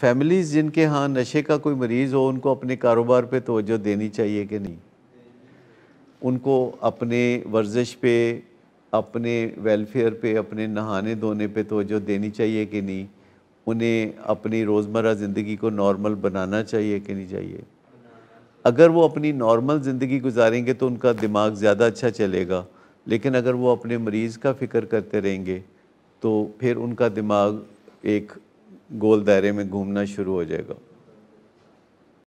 families जिनके यहाँ नशे का कोई मरीज़ हो उनको अपने कारोबार पे तोज्जो देनी चाहिए कि नहीं उनको अपने वर्जिश पे अपने वेलफेयर पे अपने नहाने धोने पे तोज्जो देनी चाहिए कि नहीं उन्हें अपनी रोज़मर्रा ज़िंदगी को नॉर्मल बनाना चाहिए कि नहीं चाहिए अगर वो अपनी नॉर्मल ज़िंदगी गुजारेंगे तो उनका दिमाग ज़्यादा अच्छा चलेगा लेकिन अगर वो अपने मरीज़ का फ़िक्र करते रहेंगे तो फिर उनका दिमाग एक गोल दायरे में घूमना शुरू हो जाएगा